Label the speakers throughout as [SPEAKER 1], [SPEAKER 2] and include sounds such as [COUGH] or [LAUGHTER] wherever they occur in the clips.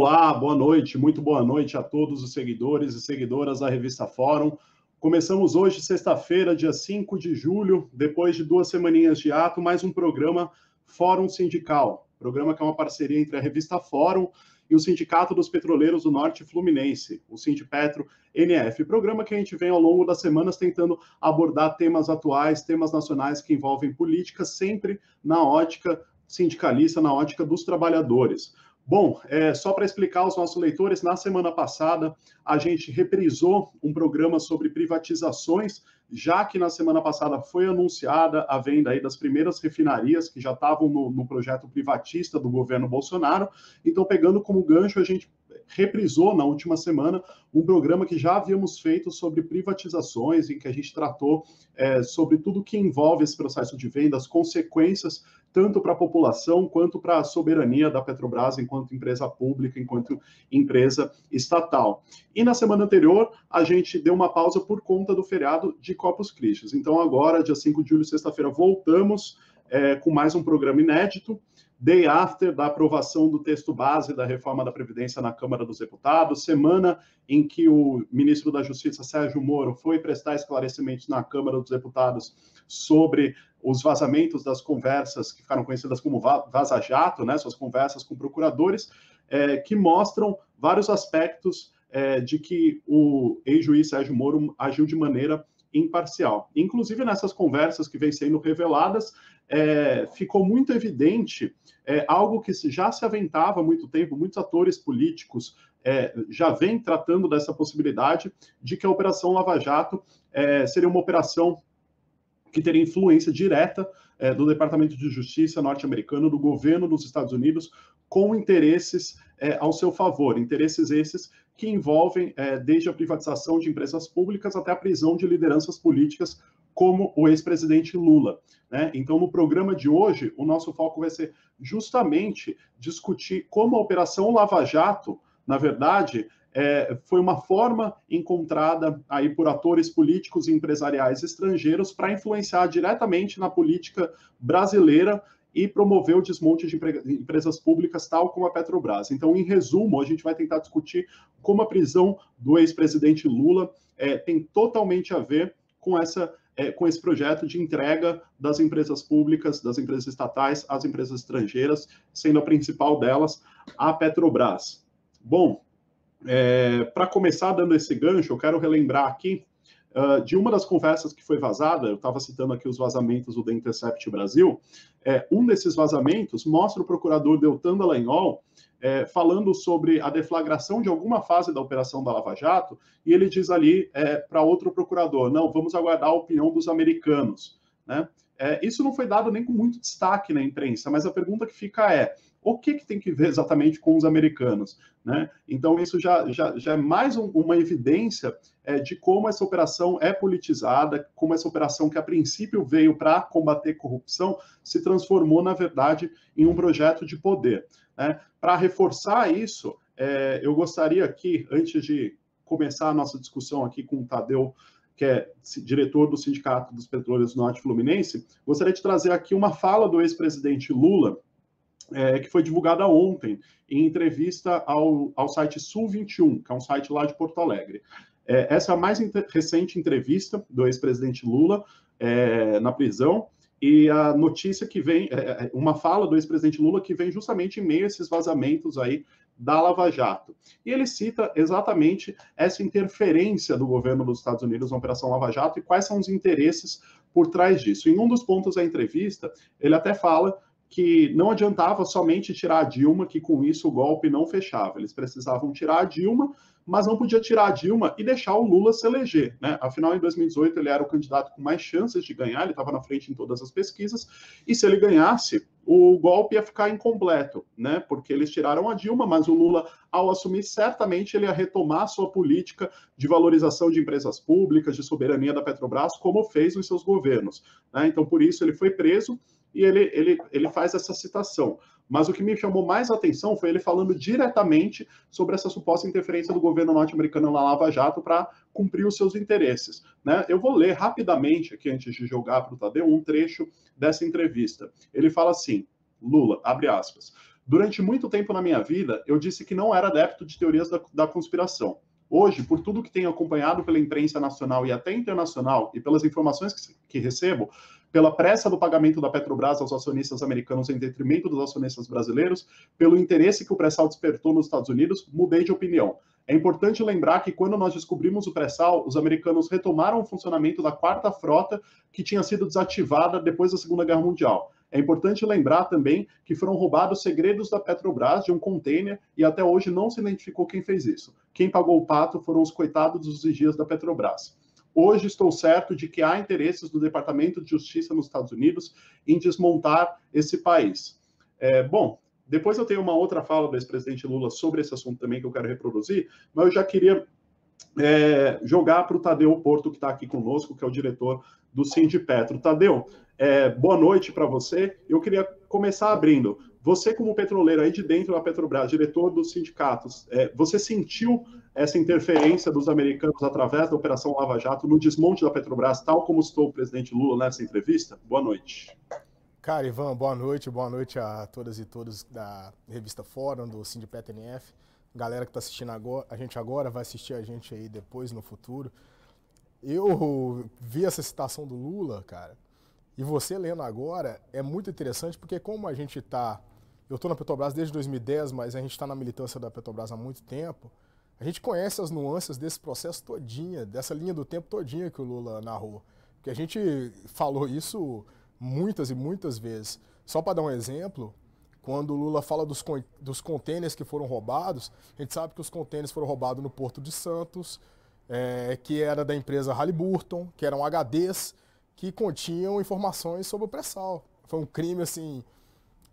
[SPEAKER 1] Olá, boa noite, muito boa noite a todos os seguidores e seguidoras da revista Fórum. Começamos hoje, sexta-feira, dia 5 de julho, depois de duas semaninhas de ato, mais um programa Fórum Sindical. Programa que é uma parceria entre a revista Fórum e o Sindicato dos Petroleiros do Norte Fluminense, o Sindipetro NF. Programa que a gente vem ao longo das semanas tentando abordar temas atuais, temas nacionais que envolvem política, sempre na ótica sindicalista, na ótica dos trabalhadores. Bom, é, só para explicar aos nossos leitores, na semana passada a gente reprisou um programa sobre privatizações, já que na semana passada foi anunciada a venda aí das primeiras refinarias que já estavam no, no projeto privatista do governo Bolsonaro. Então, pegando como gancho, a gente reprisou na última semana um programa que já havíamos feito sobre privatizações, em que a gente tratou é, sobre tudo que envolve esse processo de venda, as consequências tanto para a população quanto para a soberania da Petrobras enquanto empresa pública, enquanto empresa estatal. E na semana anterior, a gente deu uma pausa por conta do feriado de Corpus Christi. Então agora, dia 5 de julho, sexta-feira, voltamos é, com mais um programa inédito day after da aprovação do texto base da reforma da Previdência na Câmara dos Deputados, semana em que o ministro da Justiça, Sérgio Moro, foi prestar esclarecimentos na Câmara dos Deputados sobre os vazamentos das conversas que ficaram conhecidas como Vaza Jato, né, suas conversas com procuradores, é, que mostram vários aspectos é, de que o ex-juiz Sérgio Moro agiu de maneira imparcial. Inclusive, nessas conversas que vêm sendo reveladas, é, ficou muito evidente é, algo que já se aventava há muito tempo, muitos atores políticos é, já vêm tratando dessa possibilidade de que a Operação Lava Jato é, seria uma operação que teria influência direta é, do Departamento de Justiça norte-americano, do governo dos Estados Unidos, com interesses é, ao seu favor, interesses esses que envolvem é, desde a privatização de empresas públicas até a prisão de lideranças políticas, como o ex-presidente Lula. Né? Então, no programa de hoje, o nosso foco vai ser justamente discutir como a Operação Lava Jato, na verdade, é, foi uma forma encontrada aí por atores políticos e empresariais estrangeiros para influenciar diretamente na política brasileira e promover o desmonte de empresas públicas, tal como a Petrobras. Então, em resumo, a gente vai tentar discutir como a prisão do ex-presidente Lula é, tem totalmente a ver com essa é, com esse projeto de entrega das empresas públicas, das empresas estatais às empresas estrangeiras, sendo a principal delas a Petrobras. Bom, é, para começar dando esse gancho, eu quero relembrar aqui Uh, de uma das conversas que foi vazada, eu estava citando aqui os vazamentos do The Intercept Brasil, é, um desses vazamentos mostra o procurador Deltan Dallagnol é, falando sobre a deflagração de alguma fase da operação da Lava Jato, e ele diz ali é, para outro procurador, não, vamos aguardar a opinião dos americanos. Né? É, isso não foi dado nem com muito destaque na imprensa, mas a pergunta que fica é: o que, que tem que ver exatamente com os americanos? Né? Então, isso já, já, já é mais um, uma evidência é, de como essa operação é politizada, como essa operação, que a princípio veio para combater corrupção, se transformou, na verdade, em um projeto de poder. Né? Para reforçar isso, é, eu gostaria aqui, antes de começar a nossa discussão aqui com o Tadeu que é diretor do Sindicato dos Petróleos Norte Fluminense, gostaria de trazer aqui uma fala do ex-presidente Lula, é, que foi divulgada ontem em entrevista ao, ao site Sul 21, que é um site lá de Porto Alegre. É, essa é a mais recente entrevista do ex-presidente Lula é, na prisão. E a notícia que vem, é, é, uma fala do ex-presidente Lula que vem justamente em meio a esses vazamentos aí da Lava Jato. E ele cita exatamente essa interferência do governo dos Estados Unidos na Operação Lava Jato e quais são os interesses por trás disso. Em um dos pontos da entrevista, ele até fala que não adiantava somente tirar a Dilma, que com isso o golpe não fechava. Eles precisavam tirar a Dilma, mas não podia tirar a Dilma e deixar o Lula se eleger. Né? Afinal, em 2018, ele era o candidato com mais chances de ganhar, ele estava na frente em todas as pesquisas, e se ele ganhasse, o golpe ia ficar incompleto, né? porque eles tiraram a Dilma, mas o Lula, ao assumir, certamente ele ia retomar sua política de valorização de empresas públicas, de soberania da Petrobras, como fez nos seus governos. Né? Então, por isso, ele foi preso e ele, ele, ele faz essa citação. Mas o que me chamou mais atenção foi ele falando diretamente sobre essa suposta interferência do governo norte-americano na Lava Jato para cumprir os seus interesses. Né? Eu vou ler rapidamente aqui, antes de jogar para o Tadeu, um trecho dessa entrevista. Ele fala assim: Lula, abre aspas. Durante muito tempo na minha vida, eu disse que não era adepto de teorias da, da conspiração. Hoje, por tudo que tenho acompanhado pela imprensa nacional e até internacional, e pelas informações que, que recebo, pela pressa do pagamento da Petrobras aos acionistas americanos em detrimento dos acionistas brasileiros, pelo interesse que o pré-sal despertou nos Estados Unidos, mudei de opinião. É importante lembrar que quando nós descobrimos o pré-sal, os americanos retomaram o funcionamento da quarta frota que tinha sido desativada depois da Segunda Guerra Mundial. É importante lembrar também que foram roubados segredos da Petrobras de um container e até hoje não se identificou quem fez isso. Quem pagou o pato foram os coitados dos vigias da Petrobras. Hoje estou certo de que há interesses do Departamento de Justiça nos Estados Unidos em desmontar esse país. É, bom, depois eu tenho uma outra fala do ex-presidente Lula sobre esse assunto também que eu quero reproduzir, mas eu já queria é, jogar para o Tadeu Porto, que está aqui conosco, que é o diretor do Sindipetro. Tadeu, é, boa noite para você. Eu queria começar abrindo. Você, como petroleiro aí de dentro da Petrobras, diretor dos sindicatos, é, você sentiu essa interferência dos americanos através da Operação Lava Jato no desmonte da Petrobras, tal como citou o presidente Lula nessa entrevista? Boa noite.
[SPEAKER 2] Cara, Ivan, boa noite. Boa noite a todas e todos da revista Fórum, do Sindipet NF. Galera que está assistindo agora, a gente agora, vai assistir a gente aí depois, no futuro. Eu vi essa citação do Lula, cara e você lendo agora é muito interessante porque como a gente está, eu estou na Petrobras desde 2010, mas a gente está na militância da Petrobras há muito tempo, a gente conhece as nuances desse processo todinha, dessa linha do tempo todinha que o Lula narrou. Porque a gente falou isso muitas e muitas vezes. Só para dar um exemplo, quando o Lula fala dos, con dos contêineres que foram roubados, a gente sabe que os contêineres foram roubados no Porto de Santos, é, que era da empresa Halliburton, que eram HDs, que continham informações sobre o pré-sal. Foi um crime, assim,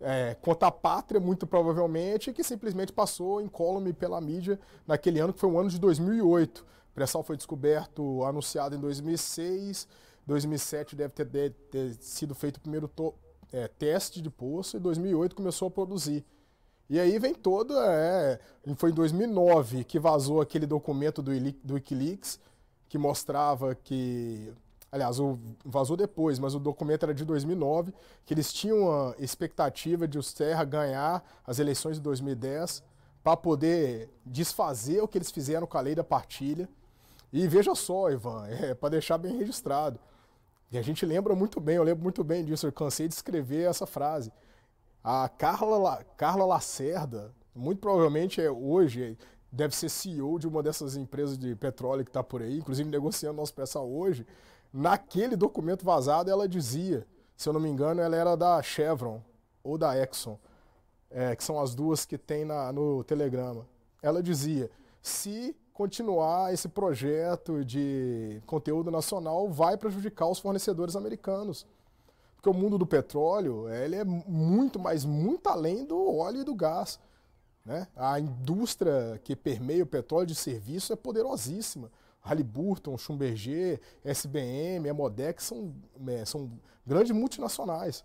[SPEAKER 2] é, contra a pátria, muito provavelmente, que simplesmente passou incólume pela mídia naquele ano, que foi o ano de 2008. O pré-sal foi descoberto, anunciado em 2006, 2007 deve ter, ter sido feito o primeiro é, teste de poço, e 2008 começou a produzir. E aí vem todo, É, foi em 2009 que vazou aquele documento do, do Wikileaks que mostrava que Aliás, o, vazou depois, mas o documento era de 2009, que eles tinham a expectativa de o Serra ganhar as eleições de 2010 para poder desfazer o que eles fizeram com a lei da partilha. E veja só, Ivan, é para deixar bem registrado. E a gente lembra muito bem, eu lembro muito bem disso, eu cansei de escrever essa frase. A Carla, La, Carla Lacerda, muito provavelmente é hoje, deve ser CEO de uma dessas empresas de petróleo que está por aí, inclusive negociando nosso peça hoje. Naquele documento vazado, ela dizia, se eu não me engano, ela era da Chevron ou da Exxon, é, que são as duas que tem na, no telegrama. Ela dizia: se continuar esse projeto de conteúdo nacional, vai prejudicar os fornecedores americanos. Porque o mundo do petróleo é, ele é muito, mas muito além do óleo e do gás. Né? A indústria que permeia o petróleo de serviço é poderosíssima. Halliburton, Schumberger, SBM, Emodex, são, é, são grandes multinacionais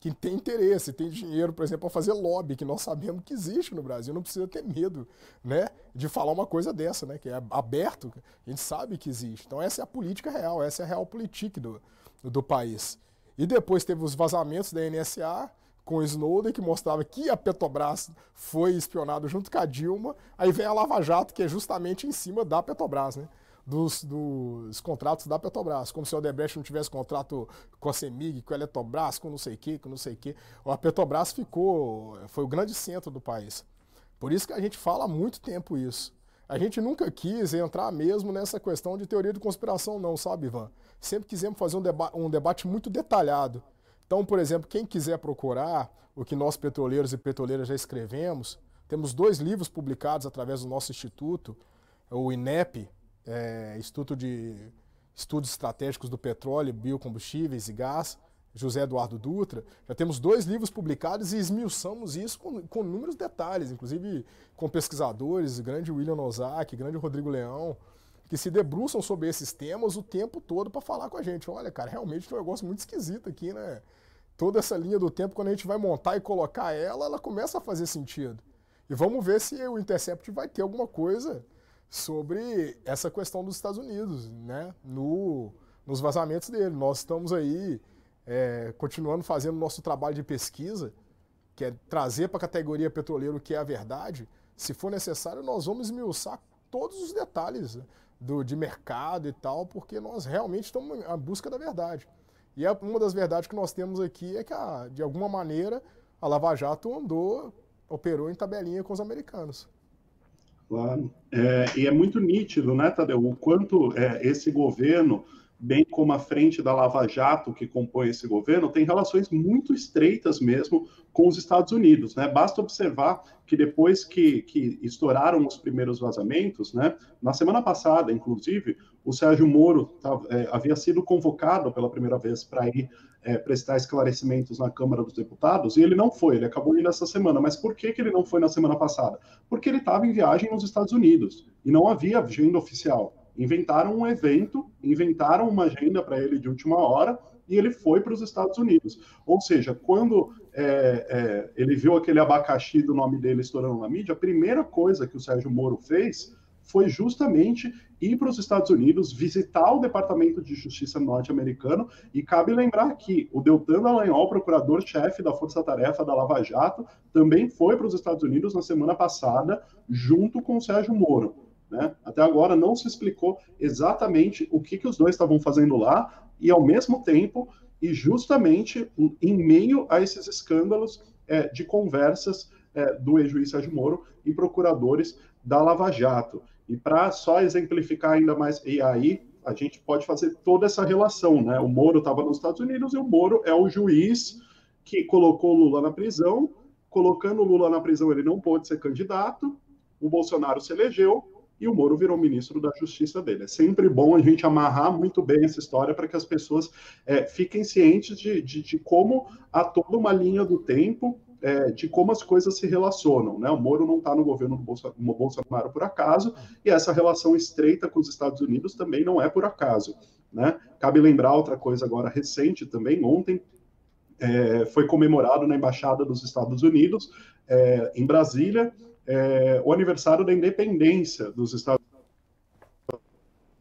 [SPEAKER 2] que têm interesse, têm dinheiro, por exemplo, para fazer lobby, que nós sabemos que existe no Brasil, não precisa ter medo, né, de falar uma coisa dessa, né, que é aberto, a gente sabe que existe. Então essa é a política real, essa é a real política do, do país. E depois teve os vazamentos da NSA com o Snowden, que mostrava que a Petrobras foi espionada junto com a Dilma, aí vem a Lava Jato, que é justamente em cima da Petrobras, né dos, dos contratos da Petrobras, como se a Odebrecht não tivesse contrato com a CEMIG, com a Eletrobras, com não sei o quê, com não sei o quê. A Petrobras ficou, foi o grande centro do país. Por isso que a gente fala há muito tempo isso. A gente nunca quis entrar mesmo nessa questão de teoria de conspiração, não, sabe, Ivan? Sempre quisemos fazer um, deba um debate muito detalhado. Então, por exemplo, quem quiser procurar o que nós petroleiros e petroleiras já escrevemos, temos dois livros publicados através do nosso instituto, o INEP, é, Instituto de Estudos Estratégicos do Petróleo, Biocombustíveis e Gás, José Eduardo Dutra. Já temos dois livros publicados e esmiuçamos isso com, com inúmeros detalhes, inclusive com pesquisadores, grande William Nozak, grande Rodrigo Leão, que se debruçam sobre esses temas o tempo todo para falar com a gente. Olha, cara, realmente é um negócio muito esquisito aqui, né? Toda essa linha do tempo, quando a gente vai montar e colocar ela, ela começa a fazer sentido. E vamos ver se o Intercept vai ter alguma coisa sobre essa questão dos Estados Unidos, né? No, nos vazamentos dele. Nós estamos aí é, continuando fazendo nosso trabalho de pesquisa, que é trazer para a categoria petroleira o que é a verdade. Se for necessário, nós vamos esmiuçar todos os detalhes né, do, de mercado e tal, porque nós realmente estamos à busca da verdade. E é uma das verdades que nós temos aqui é que, a, de alguma maneira, a Lava Jato andou, operou em tabelinha com os americanos.
[SPEAKER 1] Claro. É, e é muito nítido, né, Tadeu, o quanto é, esse governo, bem como a frente da Lava Jato que compõe esse governo, tem relações muito estreitas mesmo com os Estados Unidos. Né? Basta observar que depois que, que estouraram os primeiros vazamentos, né, na semana passada, inclusive, o Sérgio Moro é, havia sido convocado pela primeira vez para ir é, prestar esclarecimentos na Câmara dos Deputados, e ele não foi, ele acabou indo essa semana. Mas por que, que ele não foi na semana passada? Porque ele estava em viagem nos Estados Unidos e não havia agenda oficial. Inventaram um evento, inventaram uma agenda para ele de última hora e ele foi para os Estados Unidos. Ou seja, quando é, é, ele viu aquele abacaxi do nome dele estourando na mídia, a primeira coisa que o Sérgio Moro fez foi justamente ir para os Estados Unidos, visitar o Departamento de Justiça norte-americano, e cabe lembrar que o Deltan Dallagnol, procurador-chefe da Força Tarefa da Lava Jato, também foi para os Estados Unidos na semana passada, junto com o Sérgio Moro. Né? Até agora não se explicou exatamente o que, que os dois estavam fazendo lá, e ao mesmo tempo, e justamente em meio a esses escândalos é, de conversas é, do ex-juiz Sérgio Moro e procuradores da Lava Jato. E para só exemplificar ainda mais, e aí a gente pode fazer toda essa relação, né? O Moro estava nos Estados Unidos e o Moro é o juiz que colocou Lula na prisão. Colocando Lula na prisão, ele não pôde ser candidato. O Bolsonaro se elegeu e o Moro virou ministro da Justiça dele. É sempre bom a gente amarrar muito bem essa história para que as pessoas é, fiquem cientes de, de, de como há toda uma linha do tempo é, de como as coisas se relacionam. Né? O Moro não está no governo do Bolsa, Bolsonaro por acaso, e essa relação estreita com os Estados Unidos também não é por acaso. Né? Cabe lembrar outra coisa agora recente também, ontem é, foi comemorado na Embaixada dos Estados Unidos, é, em Brasília, é, o aniversário da independência dos Estados Unidos.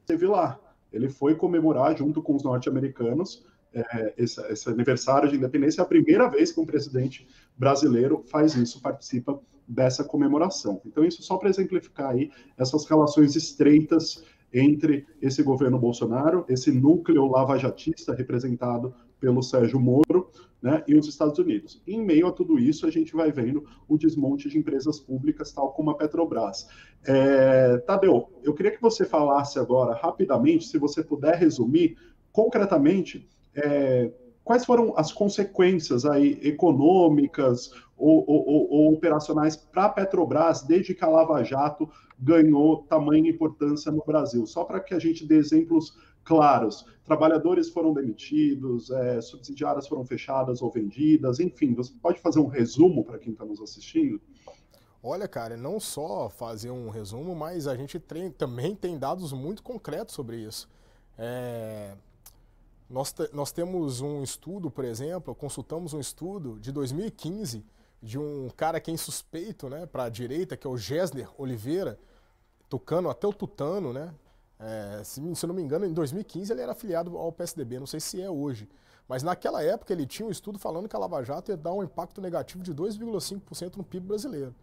[SPEAKER 1] Teve lá. Ele foi comemorar junto com os norte-americanos é, esse, esse, aniversário de independência, é a primeira vez que um presidente brasileiro faz isso, participa dessa comemoração. Então, isso só para exemplificar aí essas relações estreitas entre esse governo Bolsonaro, esse núcleo lavajatista representado pelo Sérgio Moro, né, e os Estados Unidos. Em meio a tudo isso, a gente vai vendo o desmonte de empresas públicas, tal como a Petrobras. É, Tadeu, eu queria que você falasse agora, rapidamente, se você puder resumir, concretamente, é, quais foram as consequências aí econômicas ou, ou, ou operacionais para a Petrobras desde que a Lava Jato ganhou tamanha importância no Brasil? Só para que a gente dê exemplos claros. Trabalhadores foram demitidos, é, subsidiárias foram fechadas ou vendidas, enfim, você pode fazer um resumo para quem está nos assistindo?
[SPEAKER 2] Olha, cara, não só fazer um resumo, mas a gente tem, também tem dados muito concretos sobre isso. É, nós, te, nós temos um estudo, por exemplo, consultamos um estudo de 2015 de um cara que é insuspeito né, para a direita, que é o Gessner Oliveira, tucano, até o tutano, né? É, se, se não me engano, em 2015 ele era afiliado ao PSDB, não sei se é hoje. Mas naquela época ele tinha um estudo falando que a Lava Jato ia dar um impacto negativo de 2,5% no PIB brasileiro.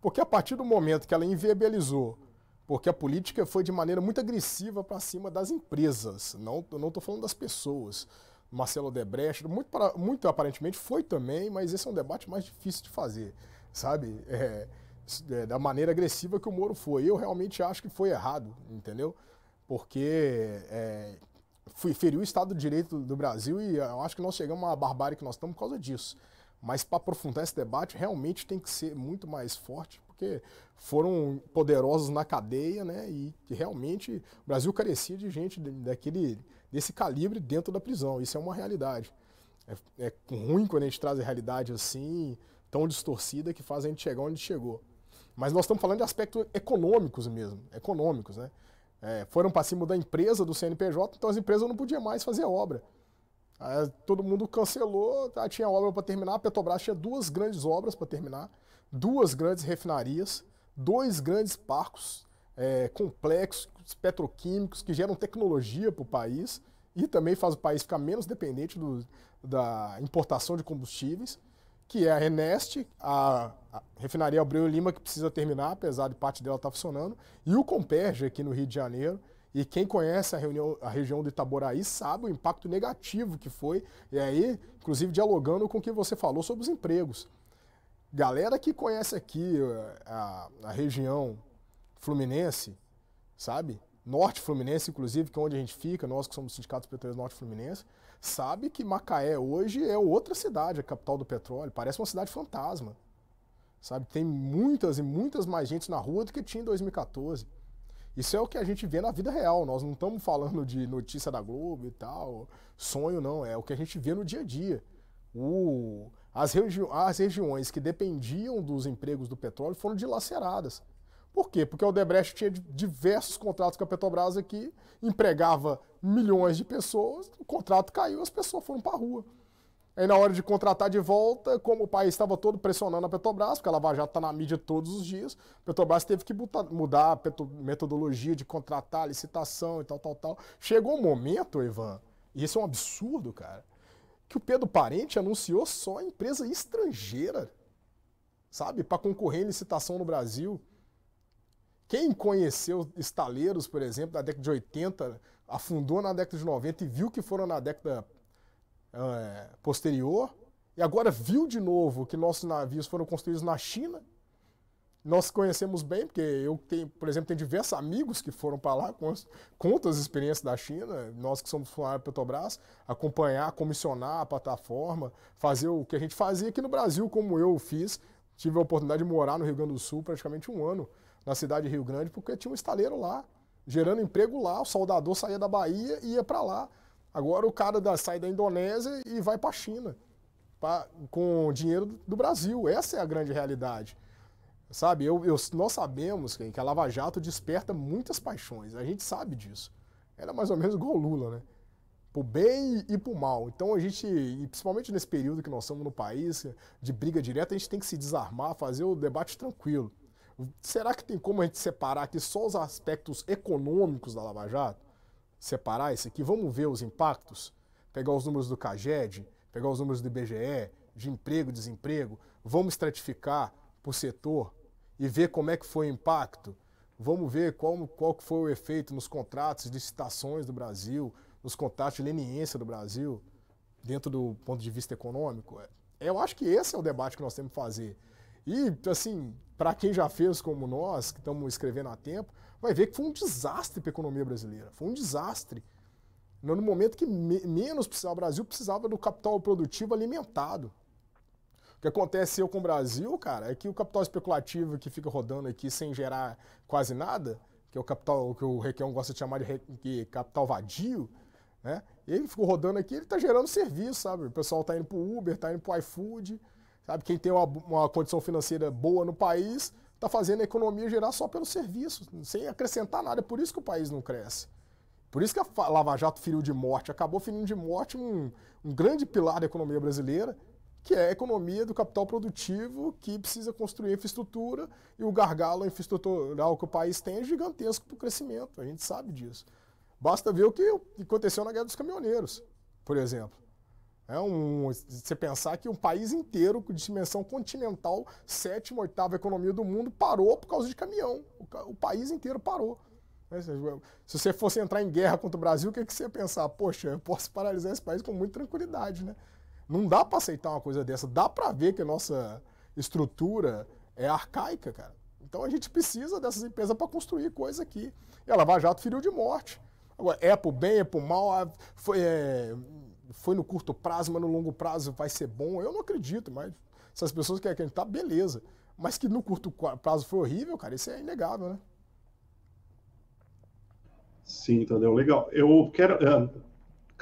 [SPEAKER 2] Porque a partir do momento que ela inviabilizou porque a política foi de maneira muito agressiva para cima das empresas, não estou falando das pessoas. Marcelo Debrecht, muito, muito aparentemente foi também, mas esse é um debate mais difícil de fazer, sabe? É, é, da maneira agressiva que o Moro foi. Eu realmente acho que foi errado, entendeu? Porque é, fui, feriu o Estado de Direito do Brasil e eu acho que nós chegamos à barbárie que nós estamos por causa disso. Mas para aprofundar esse debate, realmente tem que ser muito mais forte, porque foram poderosos na cadeia, né? E realmente o Brasil carecia de gente daquele, desse calibre dentro da prisão. Isso é uma realidade. É, é ruim quando a gente traz a realidade assim, tão distorcida, que faz a gente chegar onde chegou. Mas nós estamos falando de aspectos econômicos mesmo, econômicos, né? É, foram para cima da empresa, do CNPJ, então as empresas não podiam mais fazer obra. Aí, todo mundo cancelou, tá, tinha obra para terminar, a Petrobras tinha duas grandes obras para terminar duas grandes refinarias, dois grandes parcos é, complexos, petroquímicos, que geram tecnologia para o país e também faz o país ficar menos dependente do, da importação de combustíveis, que é a Eneste, a, a refinaria Abreu Lima, que precisa terminar, apesar de parte dela estar tá funcionando, e o Comperge aqui no Rio de Janeiro, e quem conhece a, reunião, a, região do Itaboraí sabe o impacto negativo que foi, e aí, inclusive, dialogando com o que você falou sobre os empregos galera que conhece aqui eh, a, a região fluminense, sabe? Norte Fluminense, inclusive, que é onde a gente fica, nós que somos sindicatos petroleiros Norte Fluminense, sabe que Macaé hoje é outra cidade, a capital do petróleo, parece uma cidade fantasma. Sabe, tem muitas e muitas mais gente na rua do que tinha em 2014. Isso é o que a gente vê na vida real. Nós não estamos falando de notícia da Globo e tal, sonho não, é o que a gente vê no dia a dia. O as, regi as regiões que dependiam dos empregos do petróleo foram dilaceradas. Por quê? Porque o Odebrecht tinha diversos contratos com a Petrobras aqui, empregava milhões de pessoas, o contrato caiu, as pessoas foram para a rua. Aí na hora de contratar de volta, como o país estava todo pressionando a Petrobras, porque a Lava Jato está na mídia todos os dias, a Petrobras teve que mudar a metodologia de contratar, licitação e tal, tal, tal. Chegou um momento, Ivan, e isso é um absurdo, cara, que o Pedro Parente anunciou só a empresa estrangeira, sabe, para concorrer em licitação no Brasil. Quem conheceu estaleiros, por exemplo, da década de 80, afundou na década de 90 e viu que foram na década é, posterior, e agora viu de novo que nossos navios foram construídos na China, nós conhecemos bem, porque eu tenho, por exemplo, tenho diversos amigos que foram para lá, com as experiências da China, nós que somos funcionários do Petrobras, acompanhar, comissionar a plataforma, fazer o que a gente fazia aqui no Brasil, como eu fiz. Tive a oportunidade de morar no Rio Grande do Sul praticamente um ano, na cidade de Rio Grande, porque tinha um estaleiro lá, gerando emprego lá, o soldador saía da Bahia e ia para lá. Agora o cara da, sai da Indonésia e vai para a China, pra, com dinheiro do Brasil. Essa é a grande realidade. Sabe, eu, eu, nós sabemos que a Lava Jato desperta muitas paixões, a gente sabe disso. Era é mais ou menos igual o Lula, né? Pro bem e pro mal. Então a gente, e principalmente nesse período que nós estamos no país, de briga direta, a gente tem que se desarmar, fazer o debate tranquilo. Será que tem como a gente separar aqui só os aspectos econômicos da Lava Jato? Separar isso aqui? Vamos ver os impactos? Pegar os números do CAGED, pegar os números do IBGE, de emprego, desemprego, vamos estratificar por setor, e ver como é que foi o impacto? Vamos ver qual, qual foi o efeito nos contratos de licitações do Brasil, nos contratos de leniência do Brasil, dentro do ponto de vista econômico. É, eu acho que esse é o debate que nós temos que fazer. E, assim, para quem já fez como nós, que estamos escrevendo a tempo, vai ver que foi um desastre para a economia brasileira. Foi um desastre. No momento que me menos precisava, o Brasil precisava do capital produtivo alimentado que aconteceu com o Brasil, cara, é que o capital especulativo que fica rodando aqui sem gerar quase nada, que é o capital que o Requião gosta de chamar de, de capital vadio, né? Ele ficou rodando aqui, ele está gerando serviço, sabe? O pessoal está indo para o Uber, está indo para o iFood, sabe? Quem tem uma, uma, condição financeira boa no país está fazendo a economia gerar só pelo serviço, sem acrescentar nada. É por isso que o país não cresce. Por isso que a Lava Jato feriu de morte, acabou ferindo de morte um, um grande pilar da economia brasileira, que é a economia do capital produtivo que precisa construir infraestrutura e o gargalo infraestrutural que o país tem é gigantesco para o crescimento, a gente sabe disso. Basta ver o que aconteceu na Guerra dos Caminhoneiros, por exemplo. É um, você pensar que um país inteiro de dimensão continental, sétima, oitava economia do mundo, parou por causa de caminhão. O, o país inteiro parou. Né, se você fosse entrar em guerra contra o Brasil, o que, é que você ia pensar? Poxa, eu posso paralisar esse país com muita tranquilidade, né? Não dá para aceitar uma coisa dessa. Dá para ver que a nossa estrutura é arcaica, cara. Então a gente precisa dessas empresas para construir coisa aqui. E a Lava Jato feriu de morte. Agora, é pro bem, é pro mal, é, foi, é, foi no curto prazo, mas no longo prazo vai ser bom. Eu não acredito, mas se as pessoas querem acreditar, beleza. Mas que no curto prazo foi horrível, cara, isso é inegável, né?
[SPEAKER 1] Sim, entendeu legal. Eu quero. Ah,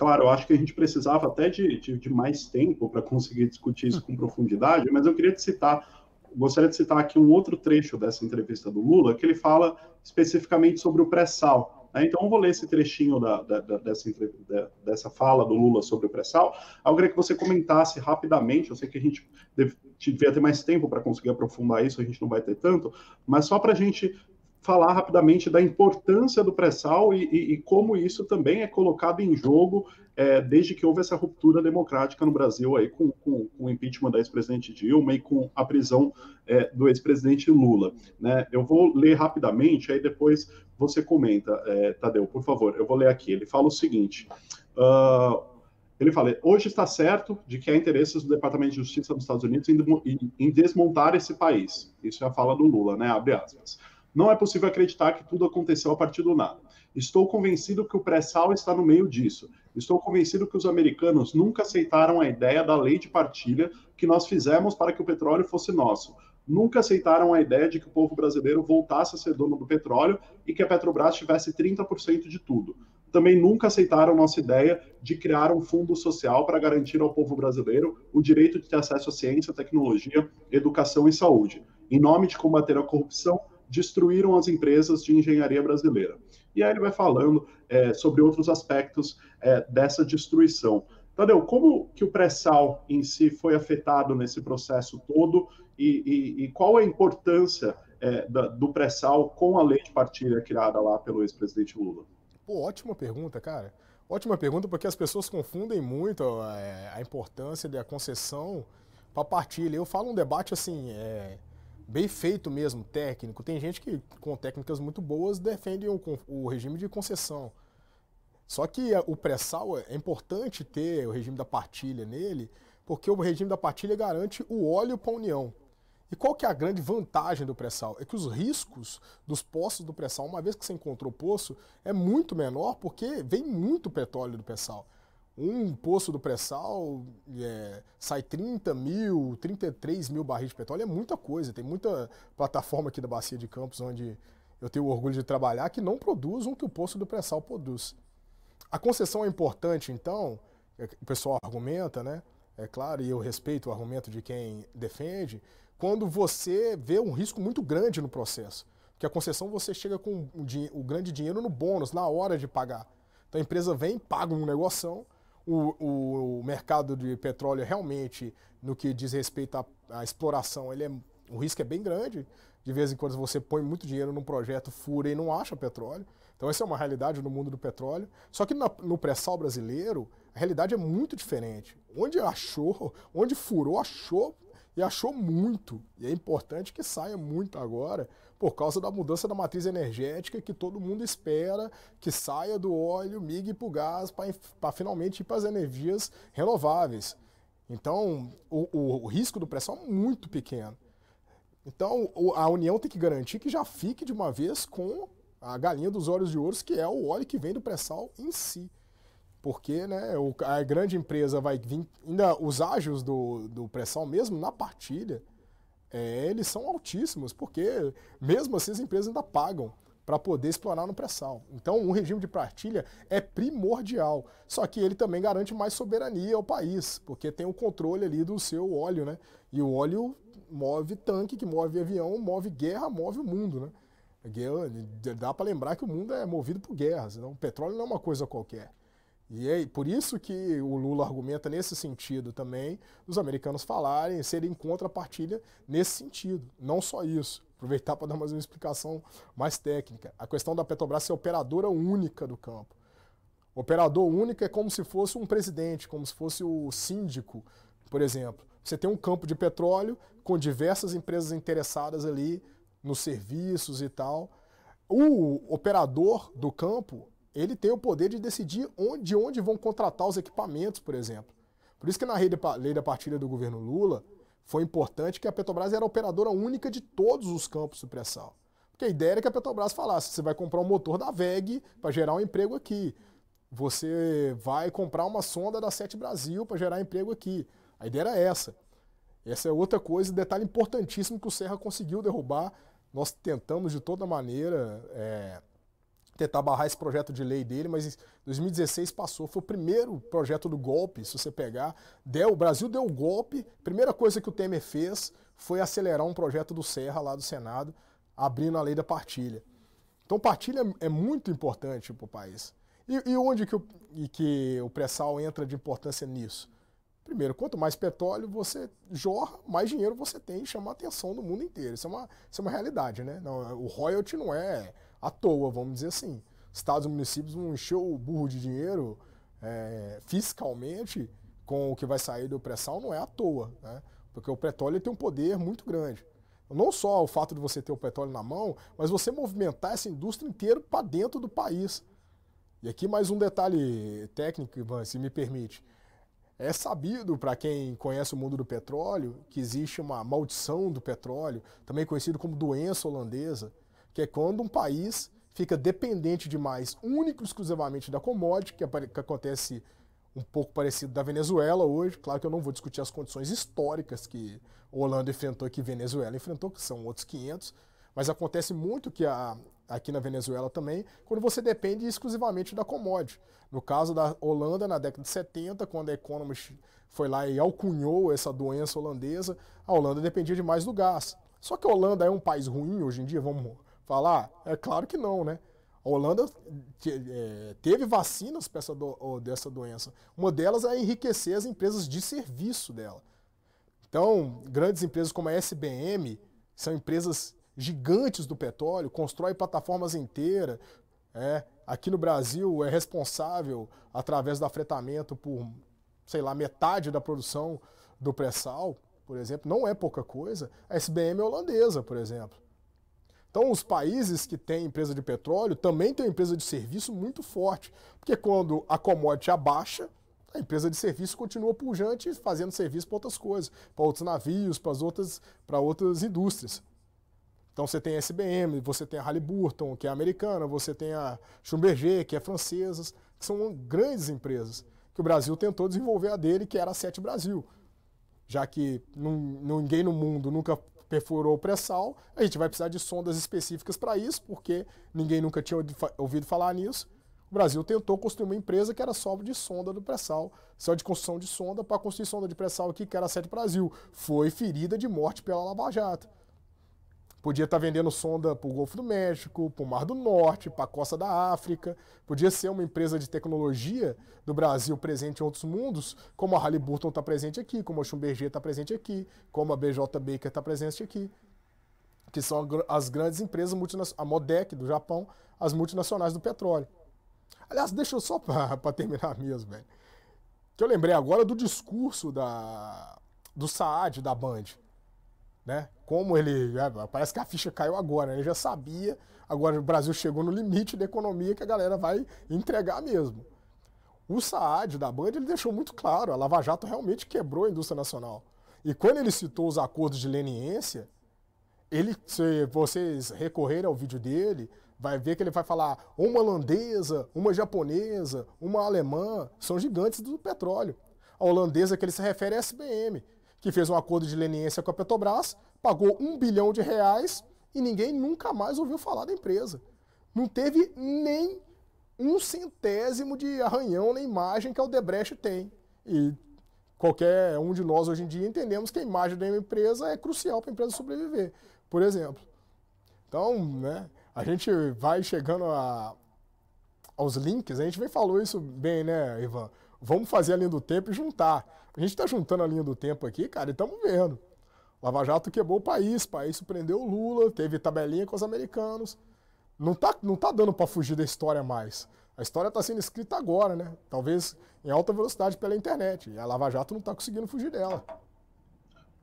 [SPEAKER 1] Claro, eu acho que a gente precisava até de, de, de mais tempo para conseguir discutir isso com uhum. profundidade, mas eu queria citar, gostaria de citar aqui um outro trecho dessa entrevista do Lula, que ele fala especificamente sobre o pré-sal. Né? Então, eu vou ler esse trechinho da, da, dessa, dessa, fala do Lula sobre o pré-sal. Eu queria que você comentasse rapidamente. Eu sei que a gente deve, devia ter mais tempo para conseguir aprofundar isso, a gente não vai ter tanto, mas só para a gente falar rapidamente da importância do pré-sal e, e, e, como isso também é colocado em jogo é, desde que houve essa ruptura democrática no Brasil aí com, com, com o impeachment da ex-presidente Dilma e com a prisão é, do ex-presidente Lula. Né? Eu vou ler rapidamente, aí depois você comenta, é, Tadeu, por favor. Eu vou ler aqui. Ele fala o seguinte. Uh, ele fala: hoje está certo de que há interesses do Departamento de Justiça dos Estados Unidos em, em desmontar esse país. Isso é a fala do Lula, né? Abre aspas. Não é possível acreditar que tudo aconteceu a partir do nada. Estou convencido que o pré-sal está no meio disso. Estou convencido que os americanos nunca aceitaram a ideia da lei de partilha que nós fizemos para que o petróleo fosse nosso. Nunca aceitaram a ideia de que o povo brasileiro voltasse a ser dono do petróleo e que a Petrobras tivesse 30% de tudo. Também nunca aceitaram nossa ideia de criar um fundo social para garantir ao povo brasileiro o direito de ter acesso à ciência, tecnologia, educação e saúde. Em nome de combater a corrupção, destruíram as empresas de engenharia brasileira. E aí ele vai falando é, sobre outros aspectos é, dessa destruição. Tadeu, como que o pré-sal em si foi afetado nesse processo todo e, e, e qual a importância é, da, do pré-sal com a lei de partilha criada lá pelo ex-presidente Lula?
[SPEAKER 2] Pô, ótima pergunta, cara. Ótima pergunta, porque as pessoas confundem muito a, é, a importância da concessão para partilha. Eu falo um debate assim, é, bem feito mesmo, técnico. Tem gente que, com técnicas muito boas, defende o, o regime de concessão. Só que o pré-sal é, é importante ter o regime da partilha nele, porque o regime da partilha garante o óleo para a União. E qual que é a grande vantagem do pré-sal? É que os riscos dos poços do pré-sal, uma vez que você encontrou o poço, é muito menor porque vem muito petróleo do pré-sal um poço do pré-sal é, sai 30 mil, 33 mil barris de petróleo, é muita coisa. Tem muita plataforma aqui da Bacia de Campos onde eu tenho orgulho de trabalhar que não produz o que o poço do pré-sal produz. A concessão é importante, então, é, o pessoal argumenta, né? É claro, e eu respeito o argumento de quem defende, quando você vê um risco muito grande no processo. Porque a concessão você chega com o, o grande dinheiro no bônus, na hora de pagar. Então a empresa vem, paga um negoção, o, o, o, mercado de petróleo realmente, no que diz respeito à, à exploração, ele é, o risco é bem grande. De vez em quando você põe muito dinheiro num projeto, fura e não acha petróleo. Então essa é uma realidade no mundo do petróleo. Só que na, no pré-sal brasileiro, a realidade é muito diferente. Onde achou, onde furou, achou e achou muito. E é importante que saia muito agora, por causa da mudança da matriz energética que todo mundo espera que saia do óleo, migue para o gás, para finalmente ir para as energias renováveis. Então, o, o, o risco do pré-sal é muito pequeno. Então, a União tem que garantir que já fique de uma vez com a galinha dos olhos de ouro, que é o óleo que vem do pré-sal em si. Porque né, a grande empresa vai vir ainda os ágios do, do pré-sal mesmo na partilha é, eles são altíssimos, porque mesmo assim as empresas ainda pagam para poder explorar no pré-sal. Então, um regime de partilha é primordial, só que ele também garante mais soberania ao país, porque tem o controle ali do seu óleo, né? E o óleo move tanque, que move avião, move guerra, move o mundo, né? dá para lembrar que o mundo é movido por guerras, então O petróleo não é uma coisa qualquer. E é por isso que o Lula argumenta nesse sentido também, os americanos falarem, serem contra a partilha nesse sentido. Não só isso. Aproveitar para dar mais uma explicação mais técnica. A questão da Petrobras ser operadora única do campo. Operador único é como se fosse um presidente, como se fosse o síndico, por exemplo. Você tem um campo de petróleo com diversas empresas interessadas ali nos serviços e tal. O operador do campo ele tem o poder de decidir onde, de onde vão contratar os equipamentos, por exemplo. Por isso que na lei da partilha do governo Lula, foi importante que a Petrobras era a operadora única de todos os campos de sal Porque a ideia era que a Petrobras falasse, você vai comprar um motor da VEG para gerar um emprego aqui. Você vai comprar uma sonda da Sete Brasil para gerar emprego aqui. A ideia era essa. Essa é outra coisa, detalhe importantíssimo que o Serra conseguiu derrubar. Nós tentamos de toda maneira... É tentar barrar esse projeto de lei dele, mas em 2016 passou, foi o primeiro projeto do golpe, se você pegar, deu, o Brasil deu o golpe, primeira coisa que o Temer fez foi acelerar um projeto do Serra lá do Senado, abrindo a lei da partilha. Então partilha é muito importante para o país. E, e, onde que o, e que o pré-sal entra de importância nisso? Primeiro, quanto mais petróleo você jorra, mais dinheiro você tem e chama a atenção do mundo inteiro. Isso é uma, isso é uma realidade, né? Não, o royalty não é à toa, vamos dizer assim. Estados e municípios vão encher o burro de dinheiro é, fiscalmente com o que vai sair do pré-sal não é à toa, né? porque o petróleo tem um poder muito grande. Não só o fato de você ter o petróleo na mão, mas você movimentar essa indústria inteira para dentro do país. E aqui mais um detalhe técnico, Ivan, se me permite. É sabido para quem conhece o mundo do petróleo que existe uma maldição do petróleo, também conhecido como doença holandesa, que é quando um país fica dependente demais, único e exclusivamente da commodity, que, que acontece um pouco parecido da Venezuela hoje. Claro que eu não vou discutir as condições históricas que Holanda enfrentou e que Venezuela enfrentou, que são outros 500, mas acontece muito que a, aqui na Venezuela também, quando você depende exclusivamente da commodity. No caso da Holanda, na década de 70, quando a Economist foi lá e alcunhou essa doença holandesa, a Holanda dependia demais do gás. Só que a Holanda é um país ruim hoje em dia, vamos falar? É claro que não, né? A Holanda é, teve vacinas para dessa doença. Uma delas é enriquecer as empresas de serviço dela. Então, grandes empresas como a SBM são empresas gigantes do petróleo, constrói plataformas inteiras. É, aqui no Brasil é responsável, através do afretamento, por, sei lá, metade da produção do pré-sal, por exemplo. Não é pouca coisa. A SBM é holandesa, por exemplo. Então, os países que têm empresa de petróleo também têm uma empresa de serviço muito forte, porque quando a commodity abaixa, a empresa de serviço continua pujante fazendo serviço para outras coisas, para outros navios, para outras, para outras indústrias. Então você tem a SBM, você tem a Halliburton, que é americana, você tem a Schumberger, que é francesa, que são grandes empresas, que o Brasil tentou desenvolver a dele, que era a Sete Brasil. Já que ninguém no mundo nunca perfurou o pré-sal, a gente vai precisar de sondas específicas para isso, porque ninguém nunca tinha ouvido falar nisso. O Brasil tentou construir uma empresa que era só de sonda do pré-sal, só de construção de sonda para construir sonda de pré-sal aqui, que era a Sete Brasil. Foi ferida de morte pela Lava Jato. Podia estar tá vendendo sonda para o Golfo do México, para o Mar do Norte, para a costa da África. Podia ser uma empresa de tecnologia do Brasil presente em outros mundos, como a Halliburton está presente aqui, como a Schumberger está presente aqui, como a BJ Baker está presente aqui, que são as grandes empresas, a Modec do Japão, as multinacionais do petróleo. Aliás, deixa eu só para [LAUGHS] terminar mesmo, velho. Que eu lembrei agora do discurso da, do Saad, da Band. Né? Como ele. Né, parece que a ficha caiu agora, ele já sabia. Agora o Brasil chegou no limite da economia que a galera vai entregar mesmo. O Saad da Band ele deixou muito claro, a Lava Jato realmente quebrou a indústria nacional. E quando ele citou os acordos de leniência, ele, se vocês recorrerem ao vídeo dele, vai ver que ele vai falar uma holandesa, uma japonesa, uma alemã, são gigantes do petróleo. A holandesa que ele se refere é a SBM, que fez um acordo de leniência com a Petrobras, pagou um bilhão de reais e ninguém nunca mais ouviu falar da empresa. Não teve nem um centésimo de arranhão na imagem que a Odebrecht tem. E qualquer um de nós hoje em dia entendemos que a imagem da empresa é crucial para a empresa sobreviver, por exemplo. Então, né, a gente vai chegando a, aos links, a gente vem falou isso bem, né, Ivan? Vamos fazer a linha do tempo e juntar. A gente está juntando a linha do tempo aqui, cara, e estamos vendo. Lava Jato quebrou o país, o país prendeu o Lula, teve tabelinha com os americanos. Não tá, não tá dando para fugir da história mais. A história está sendo escrita agora, né? Talvez em alta velocidade pela internet. E a Lava Jato não está conseguindo fugir dela.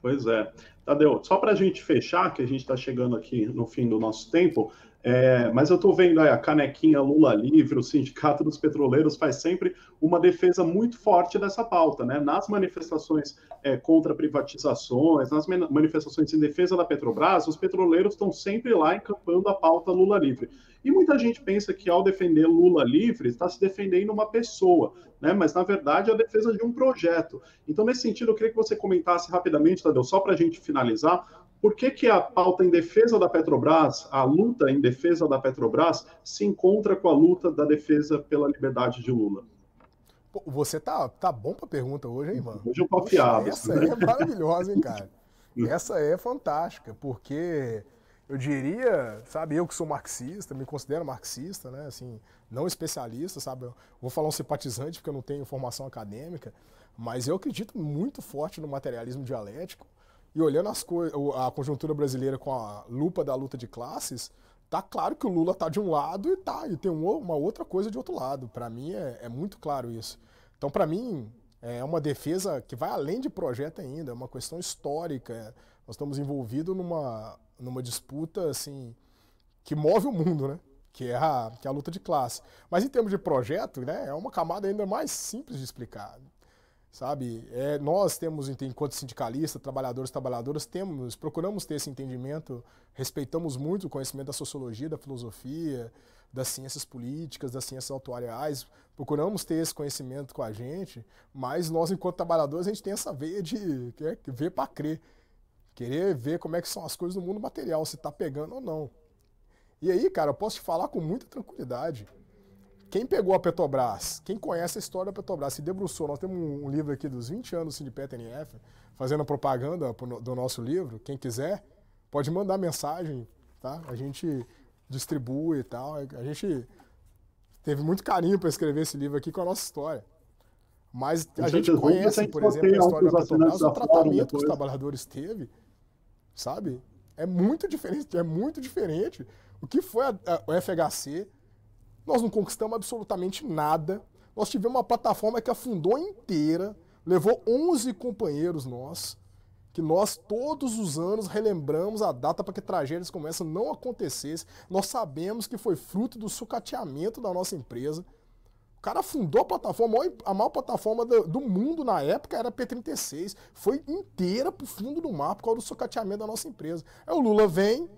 [SPEAKER 1] Pois é. Tadeu, só para a gente fechar, que a gente está chegando aqui no fim do nosso tempo, é, mas eu estou vendo aí, a canequinha Lula livre, o Sindicato dos Petroleiros faz sempre uma defesa muito forte dessa pauta, né? Nas manifestações é, contra privatizações, nas manifestações em defesa da Petrobras, os petroleiros estão sempre lá encampando a pauta Lula livre. E muita gente pensa que ao defender Lula livre, está se defendendo uma pessoa, né? Mas na verdade é a defesa de um projeto. Então, nesse sentido, eu queria que você comentasse rapidamente, Tadeu, só para a gente finalizar, por que, que a pauta em defesa da Petrobras, a luta em defesa da Petrobras, se encontra com a luta da defesa pela liberdade de Lula?
[SPEAKER 2] Pô, você tá, tá bom para pergunta hoje, hein, mano? Hoje eu tô afiado. Essa né? é maravilhosa, hein, cara? essa é fantástica, porque eu diria, sabe, eu que sou marxista, me considero marxista, né, assim, não especialista, sabe, eu vou falar um simpatizante porque eu não tenho formação acadêmica, mas eu acredito muito forte no materialismo dialético, e olhando as a conjuntura brasileira com a lupa da luta de classes, tá claro que o Lula tá de um lado e tá e tem uma outra coisa de outro lado. Para mim é, é, muito claro isso. Então para mim é uma defesa que vai além de projeto ainda, é uma questão histórica. Nós estamos envolvidos numa numa disputa assim que move o mundo, né? Que é a que é a luta de classe. Mas em termos de projeto, né, é uma camada ainda mais simples de explicar sabe? É, nós temos, enquanto sindicalistas, trabalhadores, trabalhadoras, temos, procuramos ter esse entendimento, respeitamos muito o conhecimento da sociologia, da filosofia, das ciências políticas, das ciências autoriais, procuramos ter esse conhecimento com a gente, mas nós, enquanto trabalhadores, a gente tem essa veia de é, ver para crer, querer ver como é que são as coisas no mundo material, se está pegando ou não. E aí, cara, eu posso te falar com muita tranquilidade quem pegou a Petrobras, quem conhece a história da Petrobras, se debruçou, nós temos um livro aqui dos 20 anos do Sindicato assim, NF, fazendo propaganda do nosso livro. Quem quiser, pode mandar mensagem, tá? A gente distribui e tal. A gente teve muito carinho para escrever esse livro aqui com a nossa história. Mas a gente conhece, por exemplo, a história da Petrobras, o tratamento que os trabalhadores teve, sabe? É muito diferente, é muito diferente o que foi a, a, o FHC, nós não conquistamos absolutamente nada. Nós tivemos uma plataforma que afundou inteira, levou 11 companheiros nossos, que nós todos os anos relembramos a data para que tragédias como essa não acontecessem. Nós sabemos que foi fruto do sucateamento da nossa empresa. O cara fundou a plataforma, a maior plataforma do, mundo na época era a P36. Foi inteira para o fundo do mar por causa do sucateamento da nossa empresa. Aí o Lula vem,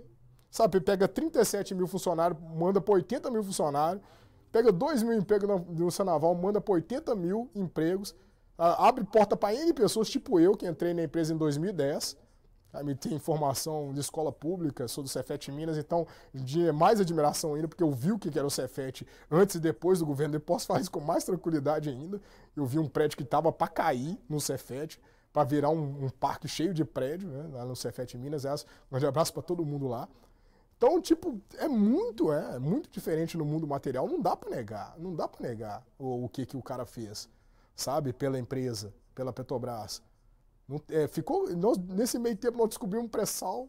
[SPEAKER 2] Sabe, pega 37 mil funcionários, manda para 80 mil funcionários, pega 2 mil empregos no Sanaval, manda para 80 mil empregos, abre porta para N pessoas, tipo eu, que entrei na empresa em 2010, tá? me tem formação de escola pública, sou do Cefet Minas, então de mais admiração ainda, porque eu vi o que era o Cefet antes e depois do governo, eu posso [LAUGHS] falar isso com mais tranquilidade ainda. Eu vi um prédio que estava para cair no Cefet, para virar um, um, parque cheio de prédio, né, lá no Cefet Minas. Um grande abraço para todo mundo lá. Então, tipo, é muito, é, é muito diferente no mundo material, não dá para negar, não dá para negar o, o que, que o cara fez, sabe, pela empresa, pela Petrobras. Não, é, ficou, nós, nesse meio tempo nós descobrimos um pré-sal,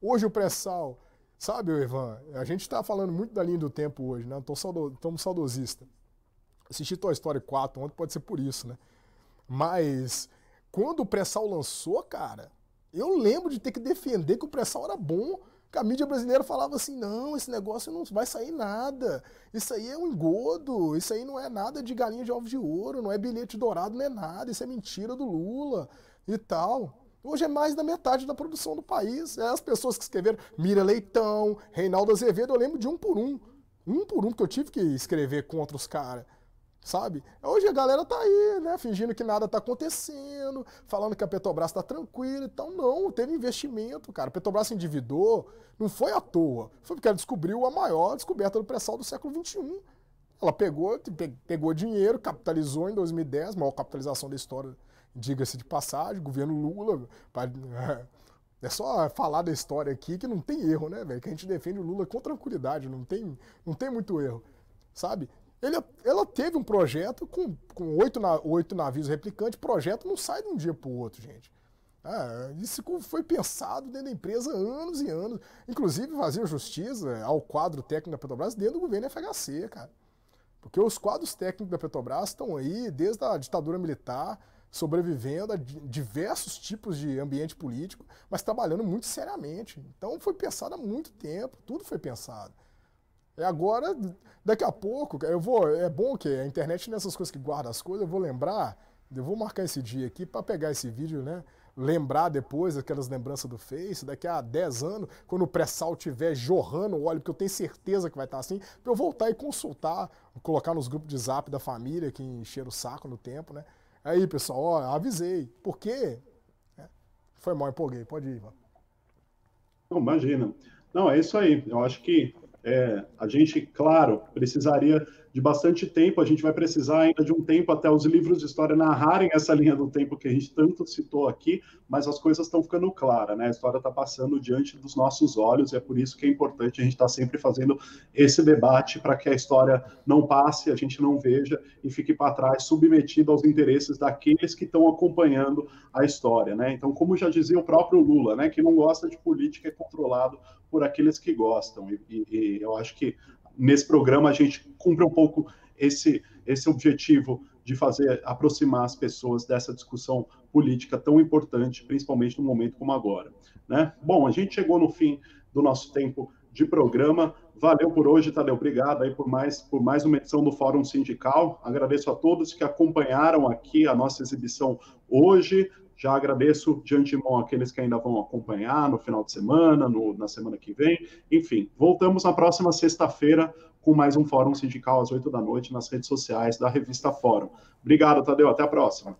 [SPEAKER 2] hoje o pré-sal, sabe, Ivan, a gente está falando muito da linha do tempo hoje, né, estamos saudo, saudosistas. Assisti Toy Story 4 ontem, pode ser por isso, né, mas quando o pré-sal lançou, cara, eu lembro de ter que defender que o pré-sal era bom, a mídia brasileira falava assim: não, esse negócio não vai sair nada. Isso aí é um engodo, isso aí não é nada de galinha de ovo de ouro, não é bilhete dourado, não é nada, isso é mentira do Lula e tal. Hoje é mais da metade da produção do país. É as pessoas que escreveram Mira Leitão, Reinaldo Azevedo, eu lembro de um por um. Um por um, porque eu tive que escrever contra os caras sabe? Hoje a galera tá aí, né, fingindo que nada tá acontecendo, falando que a Petrobras tá tranquila, então não, teve investimento, cara. A Petrobras se endividou, não foi à toa, foi porque ela descobriu a maior descoberta do pré-sal do século XXI. Ela pegou, pegou dinheiro, capitalizou em 2010, maior capitalização da história, diga-se de passagem, governo Lula, [LAUGHS] é só falar da história aqui que não tem erro, né, velho? Que a gente defende o Lula com tranquilidade, não tem, não tem muito erro, sabe? Ele, ela teve um projeto com, com oito, na, oito navios replicantes, projeto não sai de um dia para o outro, gente. Ah, isso foi pensado dentro da empresa anos e anos. Inclusive, fazia justiça ao quadro técnico da Petrobras dentro do governo FHC, cara. Porque os quadros técnicos da Petrobras estão aí desde a ditadura militar, sobrevivendo a diversos tipos de ambiente político, mas trabalhando muito seriamente. Então foi pensado há muito tempo, tudo foi pensado. É agora, daqui a pouco, eu vou. É bom que a internet nessas é coisas que guarda as coisas, eu vou lembrar. Eu vou marcar esse dia aqui para pegar esse vídeo, né? Lembrar depois aquelas lembranças do Face, daqui a 10 anos, quando o pré-sal estiver jorrando o óleo, porque eu tenho certeza que vai estar tá assim, pra eu voltar e consultar, colocar nos grupos de zap da família que encheram o saco no tempo, né? Aí, pessoal, ó, avisei. Por quê? É. Foi mal, empolguei. Pode ir, mano.
[SPEAKER 1] Não, imagina. Não, é isso aí. Eu acho que é, a gente, claro, precisaria de bastante tempo. A gente vai precisar ainda de um tempo até os livros de história narrarem essa linha do tempo que a gente tanto citou aqui, mas as coisas estão ficando claras, né? A história está passando diante dos nossos olhos e é por isso que é importante a gente estar tá sempre fazendo esse debate para que a história não passe, a gente não veja e fique para trás, submetido aos interesses daqueles que estão acompanhando a história, né? Então, como já dizia o próprio Lula, né, que não gosta de política é controlado por aqueles que gostam. E, e, e eu acho que nesse programa a gente cumpre um pouco esse, esse objetivo de fazer aproximar as pessoas dessa discussão política tão importante, principalmente no momento como agora. Né? Bom, a gente chegou no fim do nosso tempo de programa. Valeu por hoje, Tadeu. Obrigado aí por mais, por mais uma edição do Fórum Sindical. Agradeço a todos que acompanharam aqui a nossa exibição hoje. Já agradeço de antemão aqueles que ainda vão acompanhar no final de semana, no, na semana que vem. Enfim, voltamos na próxima sexta-feira com mais um Fórum Sindical às 8 da noite nas redes sociais da revista Fórum. Obrigado, Tadeu. Até a próxima.